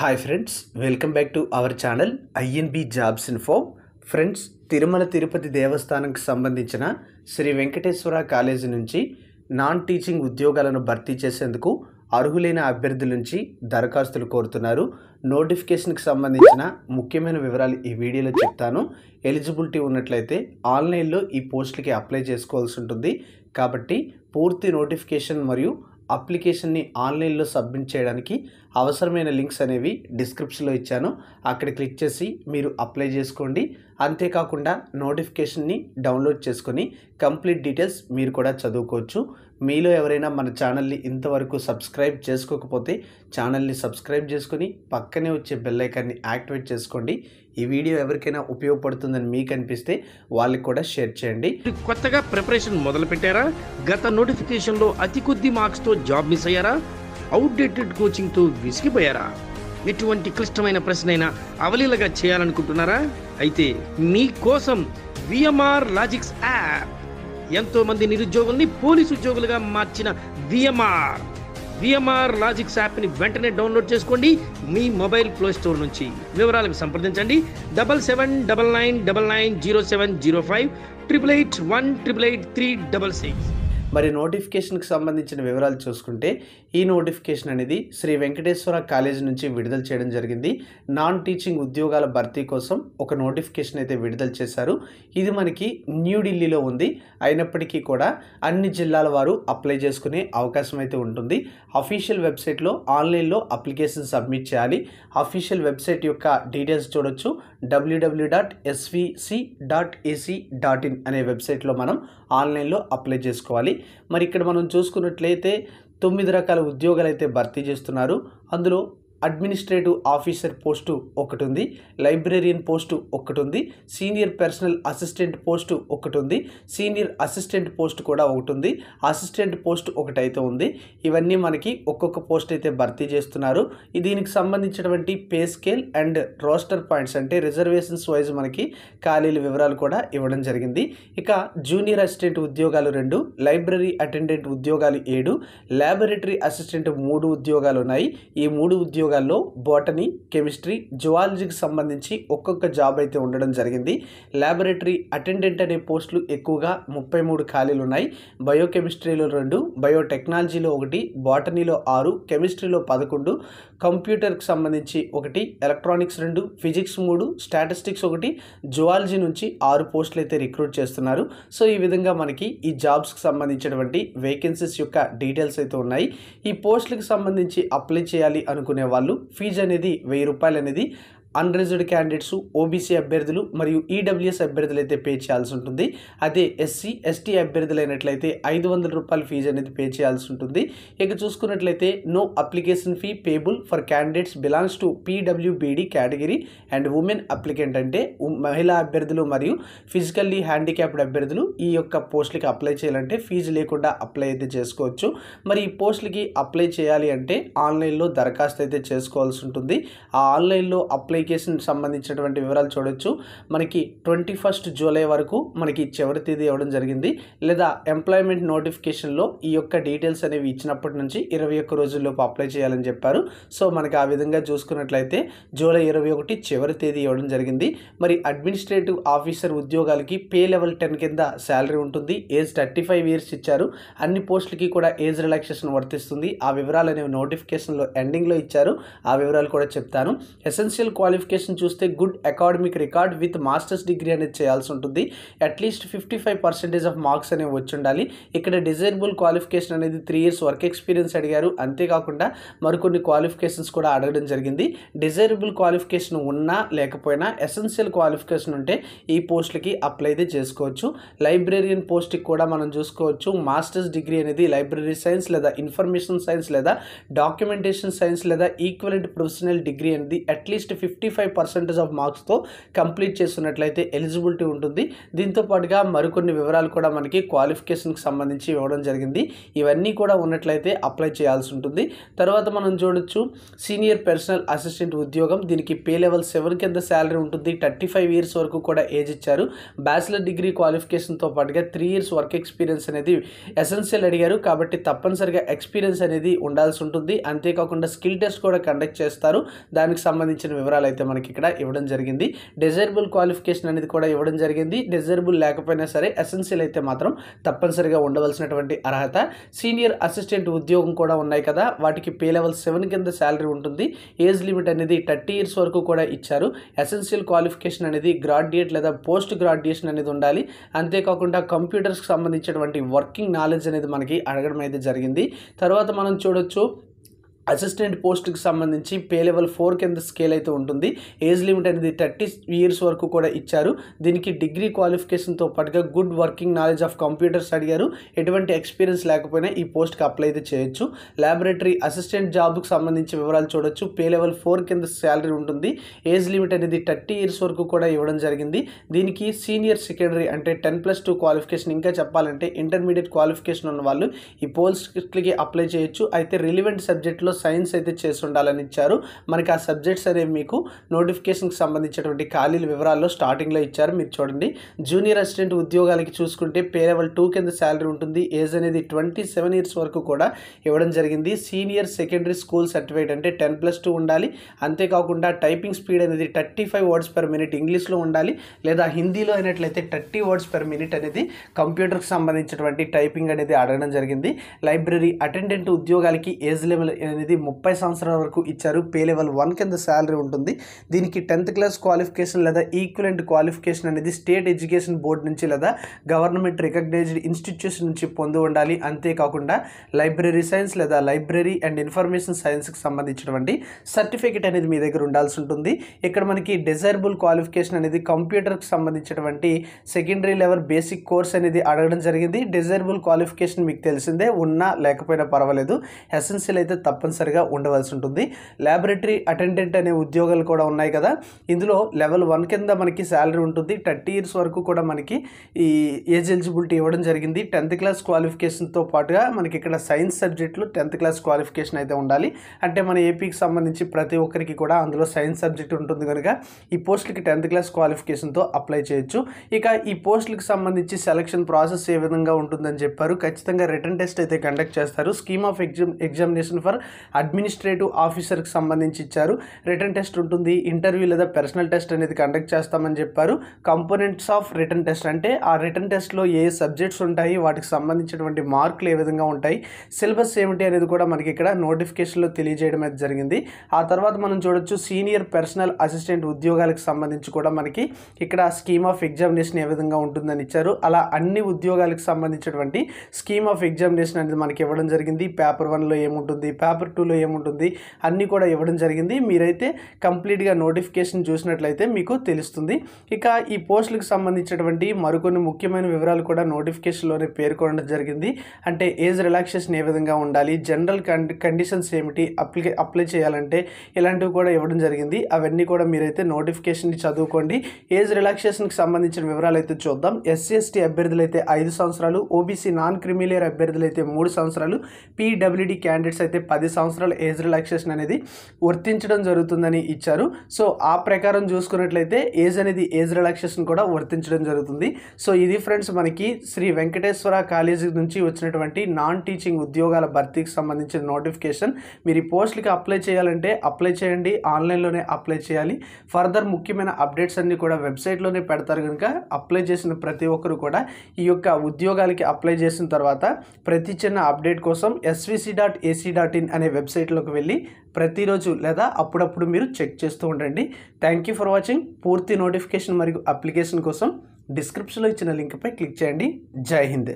hi friends welcome back to our channel INB jobs info friends Tirumala Tirupati దేవస్థానంకి సంబంధించిన Shri Venkateswara college నుంచి non teaching ఉద్యోగాలను భర్తీ చేసేందుకు అర్హులైన అభ్యర్థుల నుంచి దరఖాస్తులు కోరుతున్నారు నోటిఫికేషన్కి సంబంధించిన ముఖ్యమైన వివరాలు ఈ వీడియోలో చెప్తాను ఎలిజిబిలిటీ ఉన్నట్లయితే ఆన్లైన్లో ఈ పోస్టులకి అప్లై చేసుకోవాల్సి ఉంటుంది కాబట్టి పూర్తి నోటిఫికేషన్ మరియు అప్లికేషన్ని ఆన్లైన్లో సబ్మిట్ చేయడానికి అవసరమైన లింక్స్ అనేవి డిస్క్రిప్షన్లో ఇచ్చాను అక్కడ క్లిక్ చేసి మీరు అప్లై చేసుకోండి అంతేకాకుండా నోటిఫికేషన్ని డౌన్లోడ్ చేసుకొని కంప్లీట్ డీటెయిల్స్ మీరు కూడా చదువుకోవచ్చు మీలో ఎవరైనా మన ఛానల్ని ఇంతవరకు సబ్స్క్రైబ్ చేసుకోకపోతే ఛానల్ని సబ్స్క్రైబ్ చేసుకొని పక్కనే వచ్చే బెల్లైకాన్ని యాక్టివేట్ చేసుకోండి ఈ వీడియో ఎవరికైనా ఉపయోగపడుతుందని మీకు అనిపిస్తే వాళ్ళకి కూడా షేర్ చేయండి కొత్తగా ప్రిపరేషన్ మొదలు పెట్టారా గత నోటిఫికేషన్లో అతి కొద్ది మార్క్స్తో జాబ్ మిస్ అయ్యారా అవుట్డేటెడ్ కోచింగ్తో విసిగిపోయారా ఎటువంటి క్లిష్టమైన అయినా అవలీలగా చేయాలనుకుంటున్నారా అయితే మీ కోసం విఎంఆర్ లాజిక్స్ యాప్ ఎంతోమంది నిరుద్యోగుల్ని పోలీసు ఉద్యోగులుగా మార్చిన విఎంఆర్ విఎంఆర్ లాజిక్స్ యాప్ని వెంటనే డౌన్లోడ్ చేసుకోండి మీ మొబైల్ ప్లే స్టోర్ నుంచి వివరాలకు సంప్రదించండి double seven double nine double nine zero seven zero five triple eight one triple eight three double six మరి నోటిఫికేషన్కి సంబంధించిన వివరాలు చూసుకుంటే ఈ నోటిఫికేషన్ అనేది శ్రీ వెంకటేశ్వర కాలేజ్ నుంచి విడుదల చేయడం జరిగింది నాన్ టీచింగ్ ఉద్యోగాల భర్తీ కోసం ఒక నోటిఫికేషన్ అయితే విడుదల చేశారు ఇది మనకి న్యూఢిల్లీలో ఉంది అయినప్పటికీ కూడా అన్ని జిల్లాల వారు అప్లై చేసుకునే అవకాశం అయితే ఉంటుంది అఫీషియల్ వెబ్సైట్లో ఆన్లైన్లో అప్లికేషన్ సబ్మిట్ చేయాలి అఫీషియల్ వెబ్సైట్ యొక్క డీటెయిల్స్ చూడొచ్చు W W dot SVC dot AC dot in అనే వెబ్సైట్లో మనం ఆన్లైన్లో అప్లై చేసుకోవాలి మరి ఇక్కడ మనం చూసుకున్నట్లయితే తొమ్మిది రకాల ఉద్యోగాలు అయితే భర్తీ చేస్తున్నారు అందులో అడ్మినిస్ట్రేటివ్ ఆఫీసర్ పోస్టు ఒకటి ఉంది లైబ్రేరియన్ పోస్టు ఒకటి ఉంది సీనియర్ పర్సనల్ అసిస్టెంట్ పోస్టు ఒకటి ఉంది సీనియర్ అసిస్టెంట్ పోస్ట్ కూడా ఒకటి ఉంది అసిస్టెంట్ పోస్ట్ ఒకటి అయితే ఉంది ఇవన్నీ మనకి ఒక్కొక్క పోస్ట్ అయితే భర్తీ చేస్తున్నారు దీనికి సంబంధించినటువంటి pay scale and roster points అంటే రిజర్వేషన్స్ వైజ్ మనకి ఖాళీల వివరాలు కూడా ఇవ్వడం జరిగింది ఇక జూనియర్ అసిస్టెంట్ ఉద్యోగాలు రెండు లైబ్రరీ అటెండెంట్ ఉద్యోగాలు ఏడు ల్యాబొరేటరీ అసిస్టెంట్ మూడు ఉద్యోగాలు ఉన్నాయి ఈ మూడు ఉద్యోగాలు ఉద్యోగాల్లో బాటనీ కెమిస్ట్రీ జువాలజీకి సంబంధించి ఒక్కొక్క జాబ్ అయితే ఉండడం జరిగింది ల్యాబొరేటరీ అటెండెంట్ అనే పోస్టులు ఎక్కువగా ముప్పై మూడు ఖాళీలు ఉన్నాయి బయోకెమిస్ట్రీలో రెండు బయోటెక్నాలజీలో ఒకటి బాటనీలో ఆరు కెమిస్ట్రీలో పదకొండు కంప్యూటర్కి సంబంధించి ఒకటి ఎలక్ట్రానిక్స్ రెండు ఫిజిక్స్ మూడు స్టాటిస్టిక్స్ ఒకటి జువాలజీ నుంచి ఆరు పోస్టులు అయితే రిక్రూట్ చేస్తున్నారు సో ఈ విధంగా మనకి ఈ జాబ్స్కి సంబంధించినటువంటి వేకెన్సీస్ యొక్క డీటెయిల్స్ అయితే ఉన్నాయి ఈ పోస్టులకు సంబంధించి అప్లై చేయాలి అనుకునే వాళ్ళు ఫీజు అనేది వెయ్యి రూపాయలు అనేది అన్రిజర్వ్డ్ క్యాండిడేట్స్ ఓబీసీ అభ్యర్థులు మరియు ఈడబ్ల్యూఎస్ e అభ్యర్థులు అయితే పే చేయాల్సి ఉంటుంది అదే ఎస్సీ ఎస్టీ అభ్యర్థులు అయినట్లయితే ఐదు వందల రూపాయల ఫీజు అనేది పే చేయాల్సి ఉంటుంది ఇక చూసుకున్నట్లయితే no application fee payable for candidates belongs to PWBD category and women applicant అంటే మహిళా అభ్యర్థులు మరియు ఫిజికల్లీ హ్యాండిక్యాప్డ్ అభ్యర్థులు ఈ యొక్క పోస్టులకి అప్లై చేయాలంటే ఫీజు లేకుండా అప్లై అయితే చేసుకోవచ్చు మరి ఈ పోస్టులకి అప్లై చేయాలి అంటే ఆన్లైన్లో దరఖాస్తు అయితే చేసుకోవాల్సి ఉంటుంది ఆ ఆన్లైన్లో అప్లై అప్లికేషన్ సంబంధించినటువంటి వివరాలు చూడొచ్చు మనకి ట్వంటీ ఫస్ట్ జూలై వరకు మనకి చివరి తేదీ ఇవ్వడం జరిగింది లేదా ఎంప్లాయ్మెంట్ నోటిఫికేషన్లో ఈ యొక్క డీటెయిల్స్ అనేవి ఇచ్చినప్పటి నుంచి ఇరవై ఒక్క రోజుల్లోపు అప్లై చేయాలని చెప్పారు సో మనకి ఆ విధంగా చూసుకున్నట్లయితే జూలై ఇరవై ఒకటి చివరి తేదీ ఇవ్వడం జరిగింది మరి అడ్మినిస్ట్రేటివ్ ఆఫీసర్ ఉద్యోగాలకి పే లెవెల్ టెన్ కింద శాలరీ ఉంటుంది ఏజ్ థర్టీ ఫైవ్ ఇయర్స్ ఇచ్చారు అన్ని పోస్టులకి కూడా ఏజ్ రిలాక్సేషన్ వర్తిస్తుంది ఆ వివరాలు అనేవి నోటిఫికేషన్లో ఎండింగ్లో ఇచ్చారు ఆ వివరాలు కూడా చెప్తాను ఎసెన్షియల్ క్వాలి క్వాలిఫికేషన్ చూస్తే good academic record with masters degree అనేది చేయాల్సి ఉంటుంది at least fifty five percentage of marks అనేవి వచ్చి ఉండాలి ఇక్కడ డిజైర్బుల్ క్వాలిఫికేషన్ అనేది త్రీ ఇయర్స్ వర్క్ ఎక్స్పీరియన్స్ అడిగారు అంతేకాకుండా మరికొన్ని క్వాలిఫికేషన్స్ కూడా అడగడం జరిగింది డిజైరబుల్ క్వాలిఫికేషన్ ఉన్నా లేకపోయినా ఎసెన్షియల్ క్వాలిఫికేషన్ ఉంటే ఈ పోస్టులకి అప్లై అయితే చేసుకోవచ్చు లైబ్రేరియన్ పోస్ట్కి కూడా మనం చూసుకోవచ్చు మాస్టర్స్ డిగ్రీ అనేది లైబ్రరీ సైన్స్ లేదా ఇన్ఫర్మేషన్ సైన్స్ లేదా డాక్యుమెంటేషన్ సైన్స్ లేదా ఈక్వలెంట్ ప్రొఫెషనల్ డిగ్రీ అనేది at least fifty fifty five percentage of మార్క్స్తో కంప్లీట్ చేస్తున్నట్లయితే ఎలిజిబిలిటీ ఉంటుంది దీంతో పాటుగా మరికొన్ని వివరాలు కూడా మనకి క్వాలిఫికేషన్కి సంబంధించి ఇవ్వడం జరిగింది ఇవన్నీ కూడా ఉన్నట్లయితే అప్లై చేయాల్సి ఉంటుంది తర్వాత మనం చూడొచ్చు సీనియర్ పర్సనల్ అసిస్టెంట్ ఉద్యోగం దీనికి పే లెవెల్ సెవెన్ కింద శాలరీ ఉంటుంది థర్టీ ఫైవ్ ఇయర్స్ వరకు కూడా ఏజ్ ఇచ్చారు బ్యాచిలర్ డిగ్రీ క్వాలిఫికేషన్తో పాటుగా త్రీ ఇయర్స్ వర్క్ ఎక్స్పీరియన్స్ అనేది ఎసెన్షియల్ అడిగారు కాబట్టి తప్పనిసరిగా ఎక్స్పీరియన్స్ అనేది ఉండాల్సి ఉంటుంది అంతేకాకుండా స్కిల్ టెస్ట్ కూడా కండక్ట్ చేస్తారు దానికి సంబంధించిన వివరాలు అయితే మనకి ఇక్కడ ఇవ్వడం జరిగింది డిజైరబుల్ క్వాలిఫికేషన్ అనేది కూడా ఇవ్వడం జరిగింది డిజైరబుల్ లేకపోయినా సరే ఎసెన్షియల్ అయితే మాత్రం తప్పనిసరిగా ఉండవలసినటువంటి అర్హత సీనియర్ అసిస్టెంట్ ఉద్యోగం కూడా ఉన్నాయి కదా వాటికి పే లెవెల్ సెవెన్ కింద శాలరీ ఉంటుంది ఏజ్ లిమిట్ అనేది థర్టీ ఇయర్స్ వరకు కూడా ఇచ్చారు ఎసెన్షియల్ క్వాలిఫికేషన్ అనేది గ్రాడ్యుయేట్ లేదా పోస్ట్ గ్రాడ్యుయేషన్ అనేది ఉండాలి అంతేకాకుండా కంప్యూటర్స్కి సంబంధించినటువంటి వర్కింగ్ నాలెడ్జ్ అనేది మనకి అడగడం అయితే జరిగింది తర్వాత మనం చూడొచ్చు అసిస్టెంట్ పోస్ట్కి సంబంధించి పే లెవెల్ ఫోర్ కింద స్కేల్ అయితే ఉంటుంది ఏజ్ లిమిట్ అనేది థర్టీ ఇయర్స్ వరకు కూడా ఇచ్చారు దీనికి డిగ్రీ క్వాలిఫికేషన్తో పాటుగా good working knowledge of computers అడిగారు ఎటువంటి ఎక్స్పీరియన్స్ లేకపోయినా ఈ పోస్ట్కి అప్లై అయితే చేయొచ్చు ల్యాబొరేటరీ అసిస్టెంట్ జాబ్కి సంబంధించి వివరాలు చూడొచ్చు పే లెవెల్ ఫోర్ కింద శాలరీ ఉంటుంది ఏజ్ లిమిట్ అనేది థర్టీ ఇయర్స్ వరకు కూడా ఇవ్వడం జరిగింది దీనికి సీనియర్ సెకండరీ అంటే టెన్ ప్లస్ టూ క్వాలిఫికేషన్ ఇంకా చెప్పాలంటే ఇంటర్మీడియట్ క్వాలిఫికేషన్ ఉన్న వాళ్ళు ఈ పోస్ట్కి అప్లై చేయొచ్చు అయితే రిలివెంట్ సబ్జెక్ట్లో దాంట్లో సైన్స్ అయితే చేసి ఉండాలని ఇచ్చారు మనకి ఆ సబ్జెక్ట్స్ అనేవి మీకు నోటిఫికేషన్కి సంబంధించినటువంటి ఖాళీల వివరాల్లో స్టార్టింగ్లో ఇచ్చారు మీరు చూడండి జూనియర్ అసిస్టెంట్ ఉద్యోగాలకి చూసుకుంటే పే లెవెల్ టూ కింద శాలరీ ఉంటుంది ఏజ్ అనేది ట్వంటీ సెవెన్ ఇయర్స్ వరకు కూడా ఇవ్వడం జరిగింది సీనియర్ సెకండరీ స్కూల్ సర్టిఫికేట్ అంటే టెన్ ప్లస్ టూ ఉండాలి అంతేకాకుండా టైపింగ్ స్పీడ్ అనేది thirty five words per minute ఇంగ్లీష్లో ఉండాలి లేదా హిందీలో అయినట్లయితే థర్టీ వర్డ్స్ పర్ మినిట్ అనేది కంప్యూటర్కి సంబంధించినటువంటి టైపింగ్ అనేది అడగడం జరిగింది లైబ్రరీ అటెండెంట్ ఉద్యోగాలకి ఏజ్ లెవెల్ అనేది ముప్పై సంవత్సరాల వరకు ఇచ్చారు పే లెవెల్ వన్ కింద శాలరీ ఉంటుంది దీనికి టెన్త్ క్లాస్ క్వాలిఫికేషన్ లేదా ఈక్వలెంట్ క్వాలిఫికేషన్ అనేది స్టేట్ ఎడ్యుకేషన్ బోర్డు నుంచి లేదా గవర్నమెంట్ రికగ్నైజ్డ్ ఇన్స్టిట్యూషన్ నుంచి పొంది ఉండాలి అంతేకాకుండా లైబ్రరీ సైన్స్ లేదా లైబ్రరీ అండ్ ఇన్ఫర్మేషన్ సైన్స్కి సంబంధించినటువంటి సర్టిఫికేట్ అనేది మీ దగ్గర ఉండాల్సి ఉంటుంది ఇక్కడ మనకి డిజైరబుల్ క్వాలిఫికేషన్ అనేది కంప్యూటర్కి సంబంధించినటువంటి సెకండరీ లెవెల్ బేసిక్ కోర్స్ అనేది అడగడం జరిగింది డిజైరబుల్ క్వాలిఫికేషన్ మీకు తెలిసిందే ఉన్నా లేకపోయినా పర్వాలేదు ఎస్ఎన్సీలు అయితే తప్పని తప్పనిసరిగా ఉండవలసి ఉంటుంది ల్యాబొరేటరీ అటెండెంట్ అనే ఉద్యోగాలు కూడా ఉన్నాయి కదా ఇందులో లెవెల్ వన్ కింద మనకి శాలరీ ఉంటుంది థర్టీ ఇయర్స్ వరకు కూడా మనకి ఈ ఏజ్ ఎలిజిబిలిటీ ఇవ్వడం జరిగింది టెన్త్ క్లాస్ క్వాలిఫికేషన్తో పాటుగా మనకి ఇక్కడ సైన్స్ సబ్జెక్టులు టెన్త్ క్లాస్ క్వాలిఫికేషన్ అయితే ఉండాలి అంటే మన ఏపీకి సంబంధించి ప్రతి ఒక్కరికి కూడా అందులో సైన్స్ సబ్జెక్ట్ ఉంటుంది కనుక ఈ పోస్టులకి టెన్త్ క్లాస్ క్వాలిఫికేషన్తో అప్లై చేయొచ్చు ఇక ఈ పోస్టులకు సంబంధించి సెలక్షన్ ప్రాసెస్ ఏ విధంగా ఉంటుందని చెప్పారు ఖచ్చితంగా రిటర్న్ టెస్ట్ అయితే కండక్ట్ చేస్తారు scheme of exam examination for administrative ఆఫీసర్కి సంబంధించి ఇచ్చారు రిటర్న్ టెస్ట్ ఉంటుంది ఇంటర్వ్యూ లేదా పర్సనల్ టెస్ట్ అనేది కండక్ట్ చేస్తామని చెప్పారు కంపోనెంట్స్ ఆఫ్ రిటర్న్ టెస్ట్ అంటే ఆ రిటర్న్ టెస్ట్లో ఏ సబ్జెక్ట్స్ ఉంటాయి వాటికి సంబంధించినటువంటి మార్కులు ఏ విధంగా ఉంటాయి సిలబస్ ఏమిటి అనేది కూడా మనకి ఇక్కడ నోటిఫికేషన్లో తెలియజేయడం అయితే జరిగింది ఆ తర్వాత మనం చూడొచ్చు సీనియర్ పర్సనల్ అసిస్టెంట్ ఉద్యోగాలకు సంబంధించి కూడా మనకి ఇక్కడ స్కీమ్ ఆఫ్ ఎగ్జామినేషన్ ఏ విధంగా ఉంటుందని ఇచ్చారు అలా అన్ని ఉద్యోగాలకు సంబంధించినటువంటి స్కీమ్ ఆఫ్ ఎగ్జామినేషన్ అనేది మనకి ఇవ్వడం జరిగింది పేపర్ వన్లో ఏముంటుంది పేపర్ చాప్టర్ టూలో ఏముంటుంది అన్నీ కూడా ఇవ్వడం జరిగింది మీరైతే కంప్లీట్గా నోటిఫికేషన్ చూసినట్లయితే మీకు తెలుస్తుంది ఇక ఈ పోస్టులకు సంబంధించినటువంటి మరికొన్ని ముఖ్యమైన వివరాలు కూడా నోటిఫికేషన్లోనే పేర్కొనడం జరిగింది అంటే ఏజ్ రిలాక్సేషన్ ఏ విధంగా ఉండాలి జనరల్ కండిషన్స్ ఏమిటి అప్లికే అప్లై చేయాలంటే ఇలాంటివి కూడా ఇవ్వడం జరిగింది అవన్నీ కూడా మీరైతే నోటిఫికేషన్ని చదువుకోండి ఏజ్ రిలాక్సేషన్కి సంబంధించిన వివరాలు అయితే చూద్దాం ఎస్సీ ఎస్టీ అభ్యర్థులు అయితే ఐదు సంవత్సరాలు ఓబీసీ నాన్ క్రిమిలియర్ అభ్యర్థులు అయితే మూడు సంవత్సరాలు పీడబ్ల్యూడీ క్యాండిడేట్స్ అయితే పది సంవత్సరాలు సంవత్సరాలు ఏజ్ రిలాక్సేషన్ అనేది వర్తించడం జరుగుతుందని ఇచ్చారు సో ఆ ప్రకారం చూసుకున్నట్లయితే ఏజ్ అనేది ఏజ్ రిలాక్సేషన్ కూడా వర్తించడం జరుగుతుంది సో ఇది ఫ్రెండ్స్ మనకి శ్రీ వెంకటేశ్వర కాలేజీ నుంచి వచ్చినటువంటి నాన్ టీచింగ్ ఉద్యోగాల భర్తీకి సంబంధించిన నోటిఫికేషన్ మీరు ఈ పోస్టులకి అప్లై చేయాలంటే అప్లై చేయండి ఆన్లైన్లోనే అప్లై చేయాలి ఫర్దర్ ముఖ్యమైన అప్డేట్స్ అన్నీ కూడా వెబ్సైట్లోనే పెడతారు కనుక అప్లై చేసిన ప్రతి ఒక్కరు కూడా ఈ యొక్క ఉద్యోగాలకి అప్లై చేసిన తర్వాత ప్రతి చిన్న అప్డేట్ కోసం SVC dot AC dot in అనే వెబ్సైట్లోకి వెళ్ళి ప్రతిరోజు లేదా అప్పుడప్పుడు మీరు చెక్ చేస్తూ ఉండండి థ్యాంక్ యూ ఫర్ వాచింగ్ పూర్తి నోటిఫికేషన్ మరియు అప్లికేషన్ కోసం డిస్క్రిప్షన్లో ఇచ్చిన లింక్పై క్లిక్ చేయండి జై హింద్